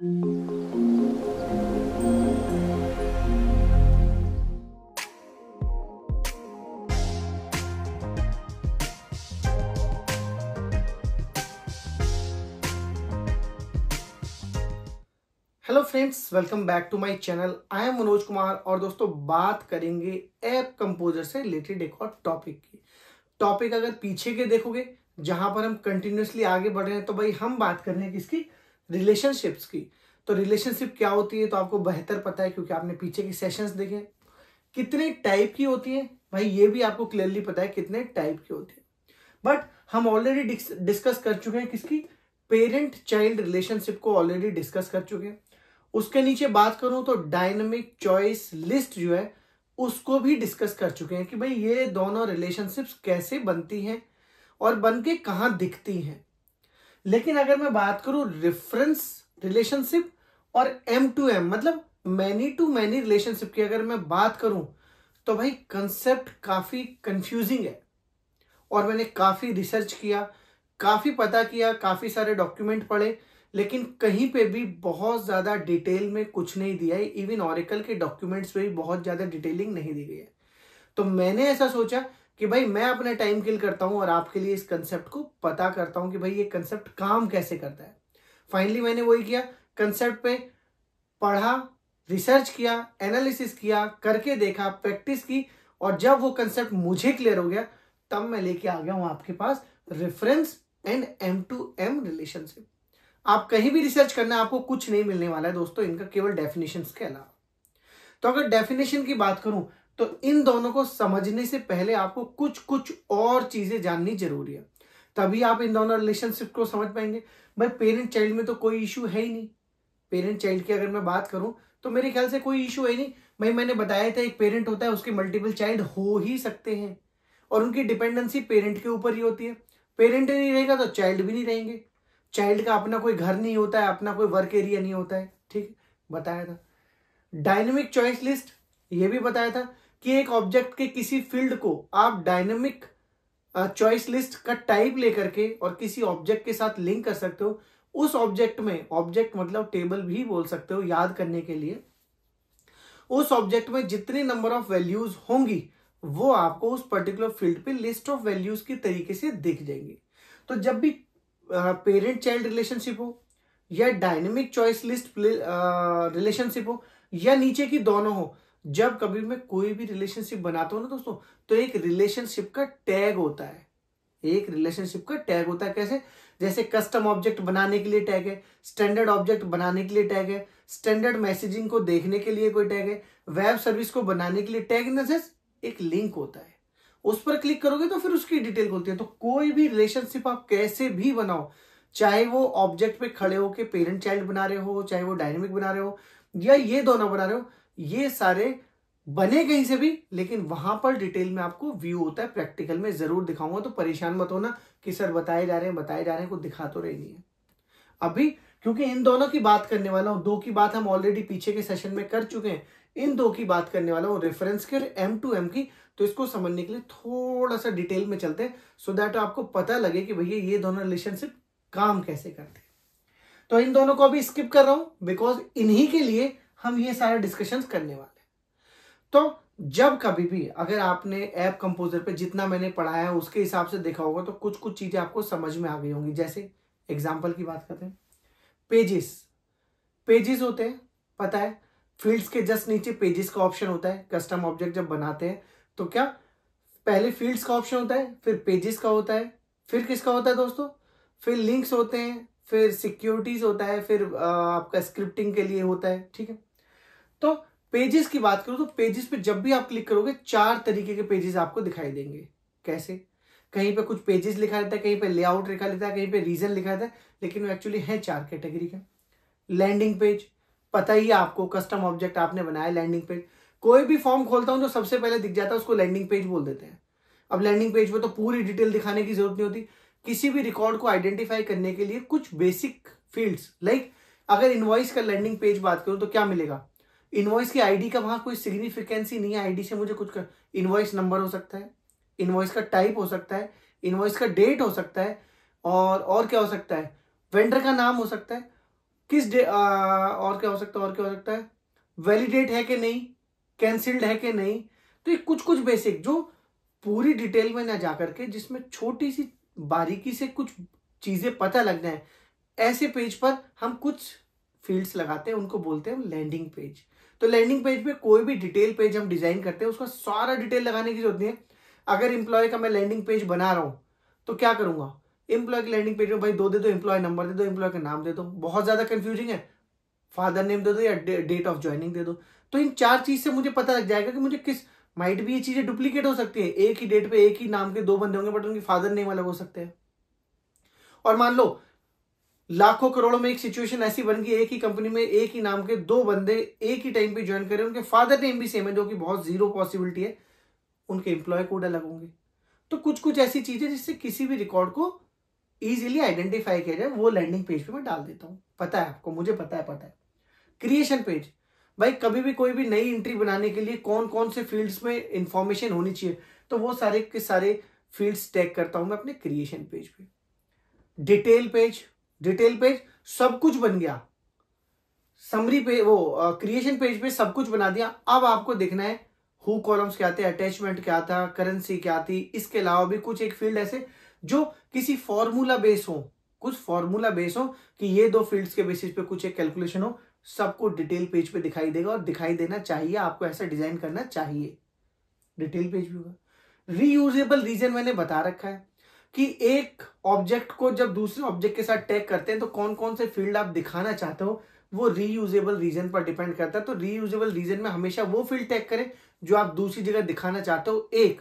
hello friends welcome back to my channel I am Manoj Kumar और दोस्तों बात करेंगे ऐप कंपोजर से रिलेटेड एक और टॉपिक की टॉपिक अगर पीछे के देखोगे जहां पर हम कंटिन्यूसली आगे बढ़ रहे हैं तो भाई हम बात कर रहे हैं किसकी रिलेशनशिप्स की तो रिलेशनशिप क्या होती है तो आपको बेहतर पता है क्योंकि आपने पीछे की सेशंस देखे कितने टाइप की होती है भाई ये भी आपको क्लियरली पता है कितने टाइप की होती है बट हम ऑलरेडी डिस्कस कर चुके हैं किसकी पेरेंट चाइल्ड रिलेशनशिप को ऑलरेडी डिस्कस कर चुके हैं उसके नीचे बात करूं तो डायनेमिक चॉइस लिस्ट जो है उसको भी डिस्कस कर चुके हैं कि भाई ये दोनों रिलेशनशिप्स कैसे बनती हैं और बन के दिखती हैं लेकिन अगर मैं बात करूं रेफरेंस रिलेशनशिप और एम टू एम मतलब मैनी टू मैनी रिलेशनशिप की अगर मैं बात करूं तो भाई कंसेप्ट काफी कंफ्यूजिंग है और मैंने काफी रिसर्च किया काफी पता किया काफी सारे डॉक्यूमेंट पढ़े लेकिन कहीं पे भी बहुत ज़्यादा डिटेल में कुछ नहीं दिया है इवन ऑरिकल के डॉक्यूमेंट्स पे भी बहुत ज़्यादा डिटेलिंग नहीं दी गई है तो मैंने ऐसा सोचा कि भाई मैं अपना टाइम किल करता हूं और आपके लिए इस कंसेप्ट को पता करता हूं कि भाई ये कंसेप्ट काम कैसे करता है फाइनली मैंने वही किया कंसेप्ट पे पढ़ा रिसर्च किया एनालिसिस किया करके देखा प्रैक्टिस की और जब वो कंसेप्ट मुझे क्लियर हो गया तब मैं लेके आ गया हूं आपके पास reference and M to M relationship आप कहीं भी रिसर्च करना आपको कुछ नहीं मिलने वाला है दोस्तों इनका केवल डेफिनेशन के अलावा तो अगर डेफिनेशन की बात करूं तो इन दोनों को समझने से पहले आपको कुछ कुछ और चीजें जाननी जरूरी है तभी आप इन दोनों रिलेशनशिप को समझ पाएंगे भाई पेरेंट चाइल्ड में तो कोई इशू है ही नहीं पेरेंट चाइल्ड की अगर मैं बात करूं तो मेरे ख्याल से कोई इशू है ही नहीं भाई मैंने बताया था एक पेरेंट होता है उसके मल्टीपल चाइल्ड हो ही सकते हैं और उनकी डिपेंडेंसी पेरेंट के ऊपर ही होती है पेरेंट नहीं रहेगा तो चाइल्ड भी नहीं रहेंगे चाइल्ड का अपना कोई घर नहीं होता है अपना कोई वर्क एरिया नहीं होता है ठीक बताया था डायनेमिक चॉइस लिस्ट ये भी बताया था कि एक ऑब्जेक्ट के किसी फील्ड को आप डायनेमिक चॉइस लिस्ट का टाइप लेकर के और किसी ऑब्जेक्ट के साथ लिंक कर सकते हो उस ऑब्जेक्ट में ऑब्जेक्ट मतलब टेबल भी बोल सकते हो याद करने के लिए उस ऑब्जेक्ट में जितने नंबर ऑफ वैल्यूज होंगी वो आपको उस पर्टिकुलर फील्ड पे लिस्ट ऑफ वैल्यूज के तरीके से दिख जाएंगे तो जब भी पेरेंट चाइल्ड रिलेशनशिप हो या डायनेमिक चॉइस लिस्ट रिलेशनशिप हो या नीचे की दोनों हो जब कभी मैं कोई भी रिलेशनशिप बनाता हूँ ना दोस्तों तो एक रिलेशनशिप का टैग होता है एक रिलेशनशिप का टैग होता है कैसे जैसे कस्टम ऑब्जेक्ट बनाने के लिए टैग है स्टैंडर्ड ऑब्जेक्ट बनाने के लिए टैग है स्टैंडर्ड मैसेजिंग को देखने के लिए कोई टैग है वेब सर्विस को बनाने के लिए टैग एक लिंक होता है उस पर क्लिक करोगे तो फिर उसकी डिटेल खोलती है तो कोई भी रिलेशनशिप आप कैसे भी बनाओ चाहे वो ऑब्जेक्ट पे खड़े होके पेरेंट चाइल्ड बना रहे हो चाहे वो डायनेमिक बना रहे हो या ये दोनों बना रहे हो ये सारे बने कहीं से भी लेकिन वहां पर डिटेल में आपको व्यू होता है प्रैक्टिकल में जरूर दिखाऊंगा तो परेशान मत होना कि सर बताए जा रहे हैं बताए जा रहे हैं कुछ दिखा तो रही नहीं है अभी क्योंकि इन दोनों की बात करने वाला हूं दो की बात हम ऑलरेडी पीछे के सेशन में कर चुके हैं इन दो की बात करने वाला हूँ रेफरेंस के एम टू एम की तो इसको समझने के लिए थोड़ा सा डिटेल में चलते हैं सो दैट आपको पता लगे कि भैया ये दोनों रिलेशनशिप काम कैसे करते हैं तो इन दोनों को अभी स्किप कर रहा हूं बिकॉज इन्हीं के लिए हम ये सारे डिस्कशन करने वाले तो जब कभी भी अगर आपने ऐप कंपोजर पे जितना मैंने पढ़ाया है उसके हिसाब से देखा होगा तो कुछ कुछ चीज़ें आपको समझ में आ गई होंगी जैसे एग्जाम्पल की बात करते हैं पेजेस पेजेस होते हैं पता है फील्ड्स के जस्ट नीचे पेजेस का ऑप्शन होता है कस्टम ऑब्जेक्ट जब बनाते हैं तो क्या पहले फील्ड्स का ऑप्शन होता है फिर पेजेस का होता है फिर किसका होता है दोस्तों फिर लिंक्स होते हैं फिर सिक्योरिटीज होता है फिर आपका स्क्रिप्टिंग के लिए होता है ठीक है तो पेजेस की बात करूं तो पेजेस पे जब भी आप क्लिक करोगे चार तरीके के पेजेस आपको दिखाई देंगे कैसे कहीं पे कुछ पेजेस लिखा रहता है कहीं पे लेआउट लिखा रहता है कहीं पे रीजन लिखा रहता है लेकिन वो एक्चुअली है चार कैटेगरी के लैंडिंग पेज पता ही आपको कस्टम ऑब्जेक्ट आपने बनाया लैंडिंग पेज कोई भी फॉर्म खोलता हूं तो सबसे पहले दिख जाता है उसको लैंडिंग पेज बोल देते हैं अब लैंडिंग पेज में तो पूरी डिटेल दिखाने की जरूरत नहीं होती किसी भी रिकॉर्ड को आइडेंटिफाई करने के लिए कुछ बेसिक फील्ड्स लाइक अगर इनवॉइस का लैंडिंग पेज बात करूं तो क्या मिलेगा इनवॉइस की आईडी का वहाँ कोई सिग्निफिकेंसी नहीं है आईडी से मुझे कुछ कर इनवॉइस नंबर हो सकता है इनवॉइस का टाइप हो सकता है इनवॉइस का डेट हो सकता है और और क्या हो सकता है वेंडर का नाम हो सकता है किस डे और क्या हो सकता है और क्या हो सकता है वैलिडेट है कि नहीं कैंसिल्ड है कि नहीं तो ये कुछ कुछ बेसिक जो पूरी डिटेल में ना जा करके जिसमें छोटी सी बारीकी से कुछ चीज़ें पता लग जाए ऐसे पेज पर हम कुछ फील्ड्स लगाते हैं उनको बोलते हैं लैंडिंग पेज तो लैंडिंग पेज पे कोई भी डिटेल पेज हम डिजाइन करते हैं उसका सारा डिटेल लगाने की जरूरत नहीं है अगर इंप्लॉय का मैं लैंडिंग पेज बना रहा हूं तो क्या करूंगा इंप्लॉय की लैंडिंग पेज में भाई दो दे दो इंप्लॉय नंबर दे दो इंप्लॉय का नाम दे दो बहुत ज्यादा कंफ्यूजिंग है फादर नेम दे दो या डेट ऑफ ज्वाइनिंग दे दो तो इन चार चीज से मुझे पता लग जाएगा कि मुझे किस माइट भी ये चीजें डुप्लीकेट हो सकती है एक ही डेट पे एक ही नाम के दो बंदे होंगे बट उनके फादर नेम अलग हो सकते हैं और मान लो लाखों करोड़ों में एक सिचुएशन ऐसी बन गई एक ही कंपनी में एक ही नाम के दो बंदे एक ही टाइम पे ज्वाइन करें उनके फादर नेम भी सेम है जो कि बहुत जीरो पॉसिबिलिटी है उनके एम्प्लॉय कोड अलग होंगे तो कुछ कुछ ऐसी चीजें जिससे किसी भी रिकॉर्ड को इजीली आइडेंटिफाई किया जाए वो लैंडिंग पेज पे मैं डाल देता हूँ पता है आपको मुझे पता है पता है क्रिएशन पेज भाई कभी भी कोई भी नई एंट्री बनाने के लिए कौन कौन से फील्ड्स में इंफॉर्मेशन होनी चाहिए तो वो सारे के सारे फील्ड्स टैग करता हूं मैं अपने क्रिएशन पेज पे डिटेल पेज डिटेल पेज सब कुछ बन गया समरी पे वो क्रिएशन पेज पे सब कुछ बना दिया अब आपको देखना है हु कॉलम्स क्या थे अटैचमेंट क्या था करेंसी क्या थी इसके अलावा भी कुछ एक फील्ड ऐसे जो किसी फॉर्मूला बेस हो कुछ फॉर्मूला बेस हो कि ये दो फील्ड्स के बेसिस पे कुछ एक कैलकुलेशन हो सबको डिटेल पेज पे दिखाई देगा और दिखाई देना चाहिए आपको ऐसा डिजाइन करना चाहिए डिटेल पेज भी होगा रीयूजेबल रीजन मैंने बता रखा है कि एक ऑब्जेक्ट को जब दूसरे ऑब्जेक्ट के साथ टैग करते हैं तो कौन कौन से फील्ड आप दिखाना चाहते हो वो रीयूजेबल रीजन पर डिपेंड करता है तो रीयूजेबल रीजन में हमेशा वो फील्ड टैग करें जो आप दूसरी जगह दिखाना चाहते हो एक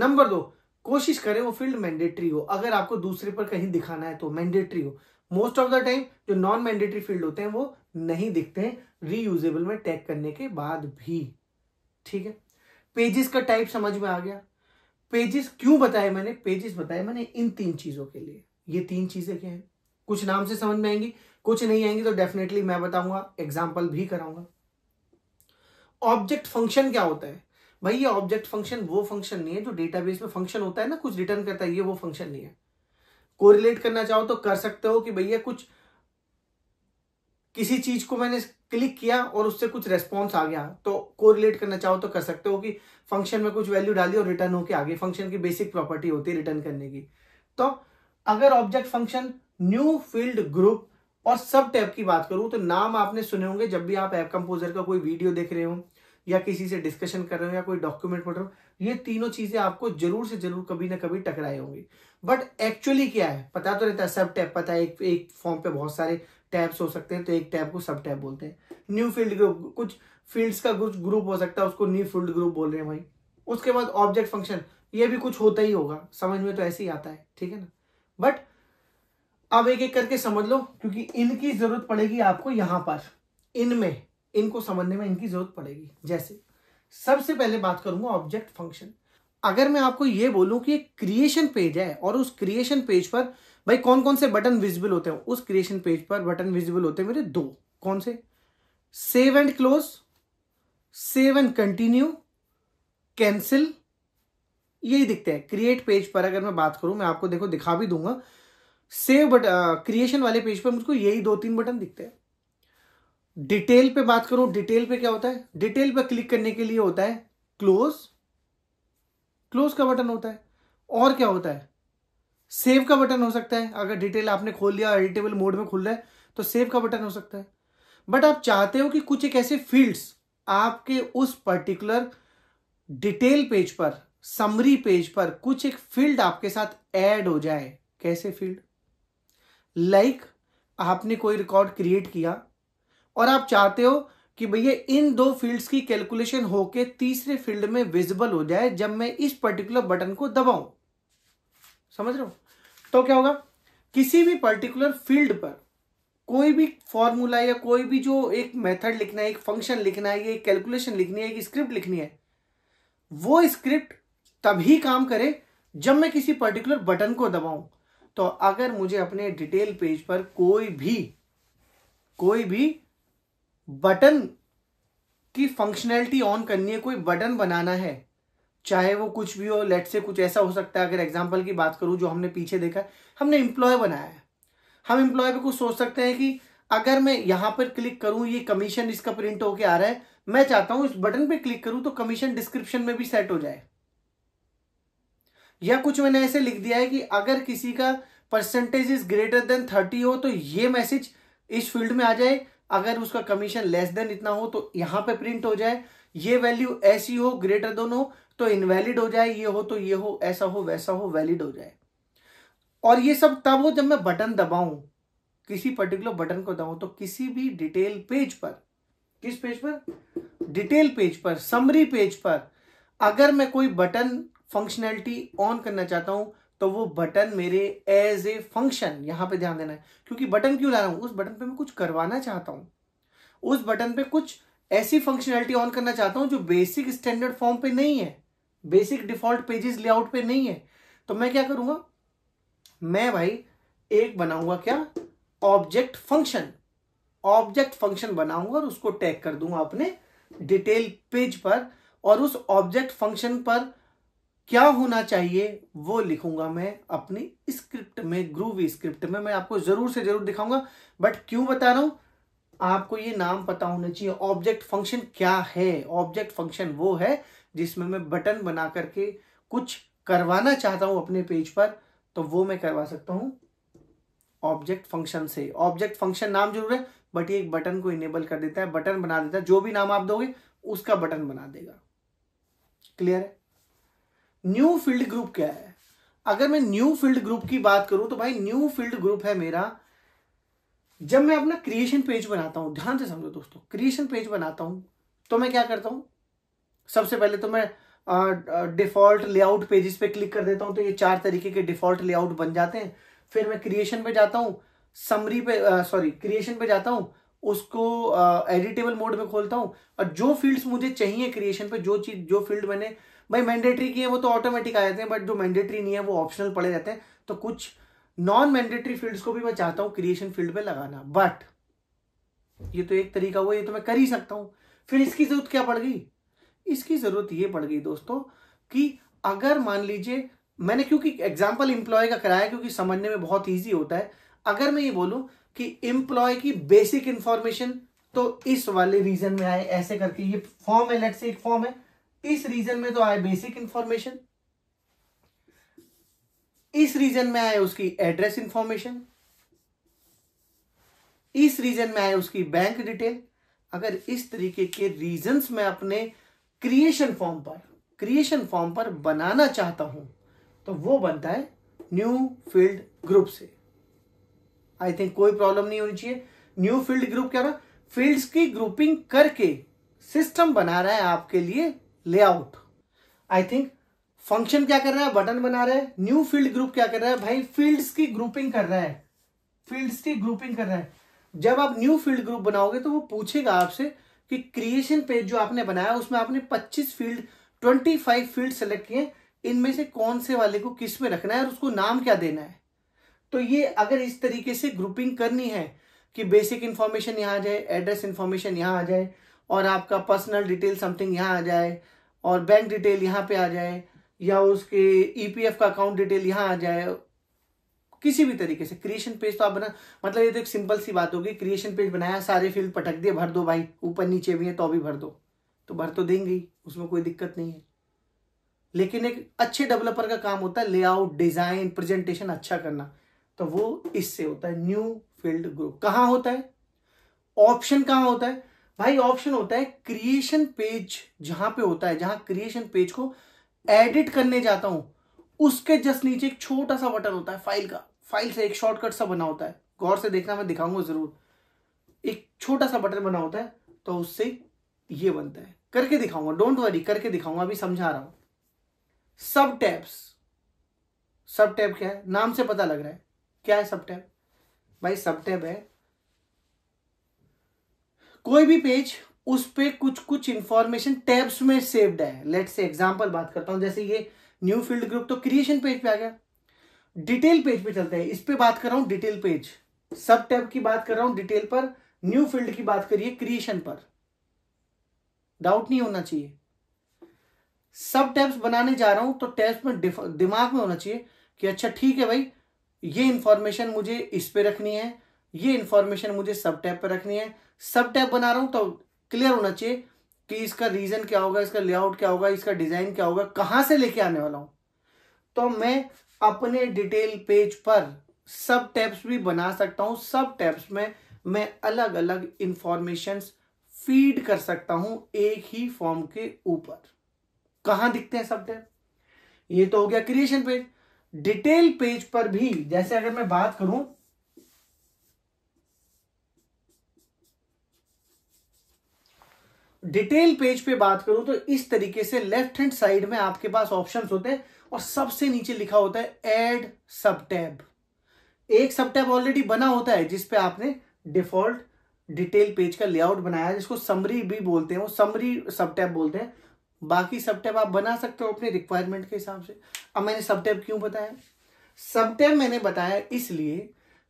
नंबर दो कोशिश करें वो फील्ड मैंडेटरी हो अगर आपको दूसरे पर कहीं दिखाना है तो मैंडेटरी हो मोस्ट ऑफ द टाइम जो नॉन मैंडेटरी फील्ड होते हैं वो नहीं दिखते हैं रीयूजेबल में टैग करने के बाद भी ठीक है पेजेस का टाइप समझ में आ गया पेजेस क्यों बताए मैंने पेजेस बताए मैंने इन तीन चीजों के लिए ये तीन चीजें क्या हैं कुछ नाम से समझ में आएंगी कुछ नहीं आएंगी तो डेफिनेटली मैं बताऊंगा एग्जाम्पल भी कराऊंगा ऑब्जेक्ट फंक्शन क्या होता है भाई ये ऑब्जेक्ट फंक्शन वो फंक्शन नहीं है जो डेटाबेस में फंक्शन होता है ना कुछ रिटर्न करता है ये वो फंक्शन नहीं है कोरिलेट करना चाहो तो कर सकते हो कि भैया कुछ किसी चीज को मैंने क्लिक किया और उससे कुछ रेस्पॉन्स आ गया तो को रिलेट करना चाहो तो कर सकते हो कि फंक्शन में कुछ वैल्यू डाली और रिटर्न होके आ गई फंक्शन की बेसिक प्रॉपर्टी होती है रिटर्न करने की तो अगर object function new field group और सब टैब की बात करूं तो नाम आपने सुने होंगे जब भी आप ऐप कंपोजर का कोई वीडियो देख रहे हो या किसी से डिस्कशन कर रहे हो या कोई डॉक्यूमेंट पढ़ रहे हो ये तीनों चीजें आपको जरूर से जरूर कभी ना कभी टकराए होंगी बट एक्चुअली क्या है पता तो रहता है सब टैब पता है एक, एक फॉर्म पे बहुत सारे टैब्स हो सकते हैं तो एक टैब को सब टैब बोलते हैं न्यू फील्ड ग्रुप कुछ फील्ड्स का कुछ ग्रुप हो सकता है उसको न्यू फील्ड ग्रुप बोल रहे हैं भाई उसके बाद ऑब्जेक्ट फंक्शन ये भी कुछ होता ही होगा समझ में तो ऐसे ही आता है ठीक है ना बट अब एक एक करके समझ लो क्योंकि इनकी जरूरत पड़ेगी आपको यहां पर इनमें इनको समझने में इनकी जरूरत पड़ेगी जैसे सबसे पहले बात करूंगा ऑब्जेक्ट फंक्शन अगर मैं आपको ये बोलूं कि एक क्रिएशन पेज है और उस क्रिएशन पेज पर भाई कौन कौन से बटन विजिबल होते हैं उस क्रिएशन पेज पर बटन विजिबल होते हैं मेरे दो कौन से save and close save and continue cancel यही दिखते हैं क्रिएट पेज पर अगर मैं बात करूं मैं आपको देखो दिखा भी दूंगा सेव बट क्रिएशन वाले पेज पर मुझको यही दो तीन बटन दिखते हैं डिटेल पे बात करूं डिटेल पे क्या होता है डिटेल पर क्लिक करने के लिए होता है क्लोज क्लोज का बटन होता है और क्या होता है सेव का बटन हो सकता है अगर डिटेल आपने खोल लिया एडिटेबल मोड में खुल रहा है तो सेव का बटन हो सकता है बट आप चाहते हो कि कुछ एक ऐसे फील्ड्स आपके उस पर्टिकुलर डिटेल पेज पर समरी पेज पर कुछ एक फील्ड आपके साथ ऐड हो जाए कैसे फील्ड लाइक like, आपने कोई रिकॉर्ड क्रिएट किया और आप चाहते हो कि भैया इन दो फील्ड्स की कैलकुलेशन होके तीसरे फील्ड में विजिबल हो जाए जब मैं इस पर्टिकुलर बटन को दबाऊं समझ रहे हो तो क्या होगा किसी भी पर्टिकुलर फील्ड पर कोई भी फॉर्मूला या कोई भी जो एक मेथड लिखना है एक फंक्शन लिखना है एक कैलकुलेशन लिखनी है एक स्क्रिप्ट लिखनी है वो स्क्रिप्ट तभी काम करे जब मैं किसी पर्टिकुलर बटन को दबाऊं तो अगर मुझे अपने डिटेल पेज पर कोई भी कोई भी बटन की फंक्शनैलिटी ऑन करनी है कोई बटन बनाना है चाहे वो कुछ भी हो लेट से कुछ ऐसा हो सकता है अगर एग्जाम्पल की बात करूं जो हमने पीछे देखा हमने एम्प्लॉय बनाया है हम एम्प्लॉय पे कुछ सोच सकते हैं कि अगर मैं यहां पर क्लिक करूं ये कमीशन इसका प्रिंट होके आ रहा है मैं चाहता हूं इस बटन पे क्लिक करूं तो कमीशन डिस्क्रिप्शन में भी सेट हो जाए या कुछ मैंने ऐसे लिख दिया है कि अगर किसी का percentage is greater than thirty हो तो ये मैसेज इस फील्ड में आ जाए अगर उसका कमीशन लेस देन इतना हो तो यहां पे प्रिंट हो जाए ये वैल्यू ऐसी हो ग्रेटर दोनों हो तो इनवैलिड हो जाए ये हो तो ये हो ऐसा हो वैसा हो वैलिड हो जाए और ये सब तब हो जब मैं बटन दबाऊं किसी पर्टिकुलर बटन को दबाऊं तो किसी भी डिटेल पेज पर किस पेज पर डिटेल पेज पर समरी पेज पर अगर मैं कोई बटन फंक्शनैलिटी ऑन करना चाहता हूं तो वो बटन मेरे एज ए फंक्शन यहां पे ध्यान देना है क्योंकि बटन क्यों ला रहा हूं उस बटन पे मैं कुछ करवाना चाहता हूं उस बटन पे कुछ ऐसी फंक्शनैलिटी ऑन करना चाहता हूं जो बेसिक स्टैंडर्ड फॉर्म पे नहीं है बेसिक डिफॉल्ट पेजेस लेआउट पे नहीं है तो मैं क्या करूंगा मैं भाई एक बनाऊंगा क्या ऑब्जेक्ट फंक्शन ऑब्जेक्ट फंक्शन बनाऊंगा और उसको टैग कर दूंगा अपने डिटेल पेज पर और उस ऑब्जेक्ट फंक्शन पर क्या होना चाहिए वो लिखूंगा मैं अपनी स्क्रिप्ट में ग्रूवी स्क्रिप्ट में मैं आपको जरूर से जरूर दिखाऊंगा बट क्यों बता रहा हूं आपको ये नाम पता होना चाहिए ऑब्जेक्ट फंक्शन क्या है ऑब्जेक्ट फंक्शन वो है जिसमें मैं बटन बना करके कुछ करवाना चाहता हूं अपने पेज पर तो वो मैं करवा सकता हूं ऑब्जेक्ट फंक्शन से ऑब्जेक्ट फंक्शन नाम जरूर है बट ये एक बटन को इनेबल कर देता है बटन बना देता है जो भी नाम आप दोगे उसका बटन बना देगा क्लियर है न्यू फील्ड ग्रुप क्या है अगर मैं न्यू फील्ड ग्रुप की बात करूं तो भाई न्यू फील्ड ग्रुप है मेरा जब मैं अपना क्रिएशन पेज बनाता हूं ध्यान से समझो दोस्तों क्रिएशन पेज बनाता हूं तो मैं क्या करता हूं सबसे पहले तो मैं डिफॉल्ट लेआउट पेजेस पे क्लिक कर देता हूं तो ये चार तरीके के डिफॉल्ट लेआउट बन जाते हैं फिर मैं क्रिएशन पे जाता हूं समरी पे सॉरी क्रिएशन पे जाता हूं उसको एडिटेबल मोड में खोलता हूं और जो फील्ड्स मुझे चाहिए क्रिएशन पे जो चीज जो फील्ड मैंने भाई मैंडेटरी की है वो तो ऑटोमेटिक आ जाते हैं बट जो मैंडेटरी नहीं है वो ऑप्शनल पड़े रहते हैं तो कुछ नॉन मैंडेटरी फील्ड्स को भी मैं चाहता हूँ क्रिएशन फील्ड पे लगाना बट ये तो एक तरीका हुआ ये तो मैं कर ही सकता हूँ फिर इसकी जरूरत क्या पड़ गई इसकी जरूरत ये पड़ गई दोस्तों कि अगर मान लीजिए मैंने क्योंकि एग्जाम्पल इंप्लॉय का कराया क्योंकि समझने में बहुत ईजी होता है अगर मैं ये बोलूँ कि एम्प्लॉय की बेसिक इंफॉर्मेशन तो इस वाले रीजन में आए ऐसे करके ये फॉर्म है लेट से एक फॉर्म है इस रीजन में तो आए बेसिक इंफॉर्मेशन इस रीजन में आए उसकी एड्रेस इंफॉर्मेशन इस रीजन में आए उसकी बैंक डिटेल अगर इस तरीके के रीजंस में अपने क्रिएशन फॉर्म पर क्रिएशन फॉर्म पर बनाना चाहता हूं तो वो बनता है न्यू फील्ड ग्रुप से आई थिंक कोई प्रॉब्लम नहीं होनी चाहिए न्यू फील्ड ग्रुप क्या रहा फील्ड्स की ग्रुपिंग करके सिस्टम बना रहा है आपके लिए लेआउट आई थिंक फंक्शन क्या कर रहा है बटन बना रहा है न्यू फील्ड ग्रुप क्या कर रहा है भाई फील्ड्स की ग्रुपिंग कर रहा है फील्ड्स की ग्रुपिंग कर रहा है जब आप न्यू फील्ड ग्रुप बनाओगे तो वो पूछेगा आपसे कि क्रिएशन पेज जो आपने बनाया उसमें आपने 25 फील्ड 25 फील्ड सेलेक्ट किए इनमें से कौन से वाले को किस में रखना है और उसको नाम क्या देना है तो ये अगर इस तरीके से ग्रुपिंग करनी है कि बेसिक इंफॉर्मेशन यहाँ आ जाए एड्रेस इंफॉर्मेशन यहाँ आ जाए और आपका पर्सनल डिटेल समथिंग यहाँ आ जाए और बैंक डिटेल यहाँ पे आ जाए या उसके ईपीएफ e का अकाउंट डिटेल यहाँ आ जाए किसी भी तरीके से क्रिएशन पेज तो आप बना मतलब ये तो एक सिंपल सी बात होगी क्रिएशन पेज बनाया सारे फील्ड पटक दिए भर दो भाई ऊपर नीचे भी है तो भी भर दो तो भर तो देंगे उसमें कोई दिक्कत नहीं है लेकिन एक अच्छे डेवलपर का काम होता है लेआउट डिजाइन प्रेजेंटेशन अच्छा करना तो वो इससे होता है न्यू फील्ड ग्रुप कहाँ होता है ऑप्शन कहाँ होता है भाई ऑप्शन होता है क्रिएशन पेज जहां पे होता है जहां क्रिएशन पेज को एडिट करने जाता हूं उसके जस्ट नीचे एक छोटा सा बटन होता है फाइल का फाइल से एक शॉर्टकट सा बना होता है गौर से देखना मैं दिखाऊंगा जरूर एक छोटा सा बटन बना होता है तो उससे ये बनता है करके दिखाऊंगा डोंट वरी करके दिखाऊंगा अभी समझा रहा हूं सब टैब्स सब टैप क्या है नाम से पता लग रहा है क्या है सब टैप भाई सब टैप है कोई भी पेज उस पर पे कुछ कुछ इंफॉर्मेशन टैब्स में सेव्ड है लेट से एग्जाम्पल बात करता हूं जैसे ये न्यू फील्ड ग्रुप तो क्रिएशन पेज पे आ गया डिटेल पेज पे चलते हैं इस पर बात कर रहा हूं डिटेल पेज सब टैब की बात कर रहा हूं डिटेल पर न्यू फील्ड की बात करिए क्रिएशन पर डाउट नहीं होना चाहिए सब टैब्स बनाने जा रहा हूं तो टैब्स में दिमाग में होना चाहिए कि अच्छा ठीक है भाई ये इंफॉर्मेशन मुझे इस पे रखनी है ये इंफॉर्मेशन मुझे सब टैब पर रखनी है सब टैब बना रहा हूं तो क्लियर होना चाहिए कि इसका रीजन क्या होगा इसका लेआउट क्या होगा इसका डिजाइन क्या होगा कहां से लेके आने वाला हूं तो मैं अपने डिटेल पेज पर सब टैब्स भी बना सकता हूं सब टैब्स में मैं अलग अलग इंफॉर्मेशन फीड कर सकता हूं एक ही फॉर्म के ऊपर कहां दिखते हैं सब टैब ये तो हो गया क्रिएशन पेज डिटेल पेज पर भी जैसे अगर मैं बात करूं डिटेल पेज पे बात करूं तो इस तरीके से लेफ्ट हैंड साइड में आपके पास ऑप्शंस होते हैं और सबसे नीचे लिखा होता है एड सब टैब एक सब टैब ऑलरेडी बना होता है जिसपे आपने डिफॉल्ट डिटेल पेज का लेआउट बनाया जिसको समरी भी बोलते हैं वो समरी सब टैब बोलते हैं बाकी सब टैब आप बना सकते हो अपने रिक्वायरमेंट के हिसाब से अब मैंने सब टैब क्यों बताया सब टैब मैंने बताया इसलिए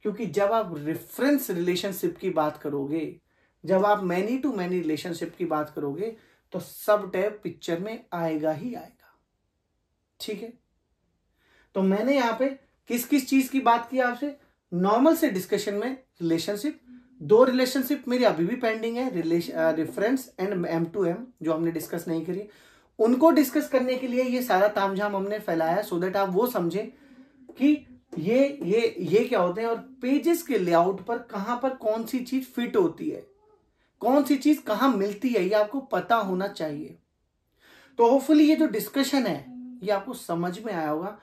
क्योंकि जब आप रेफरेंस रिलेशनशिप की बात करोगे जब आप मैनी टू मैनी रिलेशनशिप की बात करोगे तो सब टैप पिक्चर में आएगा ही आएगा ठीक है तो मैंने यहां पे किस किस चीज की बात की आपसे नॉर्मल से डिस्कशन में रिलेशनशिप दो रिलेशनशिप मेरी अभी भी पेंडिंग है reference and M to M जो हमने डिस्कस नहीं करी उनको डिस्कस करने के लिए ये सारा तामझाम हमने फैलाया सो देट आप वो समझें कि ये ये ये क्या होते हैं और पेजेस के लेआउट पर कहां पर कौन सी चीज फिट होती है कौन सी चीज कहाँ मिलती है ये आपको पता होना चाहिए तो होपफुली ये जो डिस्कशन है ये आपको समझ में आया होगा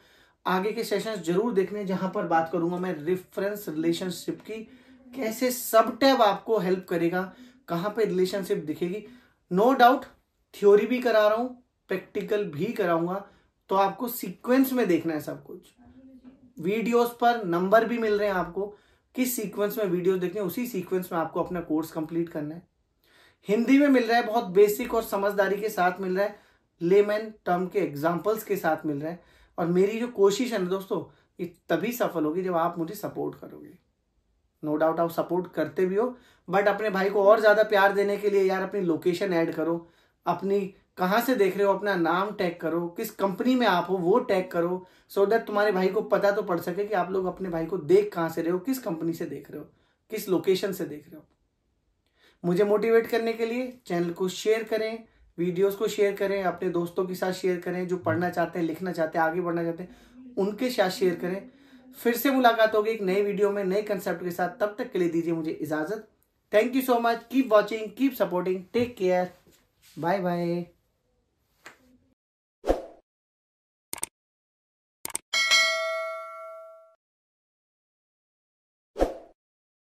आगे के सेशन जरूर देखने जहां पर बात करूंगा मैं रिफरेंस रिलेशनशिप की कैसे सब टैब आपको हेल्प करेगा कहां पे रिलेशनशिप दिखेगी नो डाउट थ्योरी भी करा रहा हूं प्रैक्टिकल भी कराऊंगा तो आपको सीक्वेंस में देखना है सब कुछ वीडियोस पर नंबर भी मिल रहे हैं आपको किस सीक्वेंस में वीडियोस देखने उसी सीक्वेंस में आपको अपना कोर्स कंप्लीट करना है हिंदी में मिल रहा है बहुत बेसिक और समझदारी के साथ मिल रहा है लेमैन टर्म के एग्जाम्पल्स के साथ मिल रहा है और मेरी जो कोशिश है ना दोस्तों ये तभी सफल होगी जब आप मुझे सपोर्ट करोगे नो डाउट आप सपोर्ट करते भी हो बट अपने भाई को और ज़्यादा प्यार देने के लिए यार अपनी लोकेशन ऐड करो अपनी कहाँ से देख रहे हो अपना नाम टैग करो किस कंपनी में आप हो वो टैग करो सो so दैट तुम्हारे भाई को पता तो पड़ सके कि आप लोग अपने भाई को देख कहाँ से रहे हो किस कंपनी से देख रहे हो किस लोकेशन से देख रहे हो मुझे मोटिवेट करने के लिए चैनल को शेयर करें वीडियोस को शेयर करें अपने दोस्तों के साथ शेयर करें जो पढ़ना चाहते हैं लिखना चाहते हैं आगे बढ़ना चाहते हैं उनके साथ शेयर करें फिर से मुलाकात होगी एक नए वीडियो में नए कंसेप्ट के साथ तब तक के लिए दीजिए मुझे इजाज़त thank you so much keep watching keep supporting take care bye bye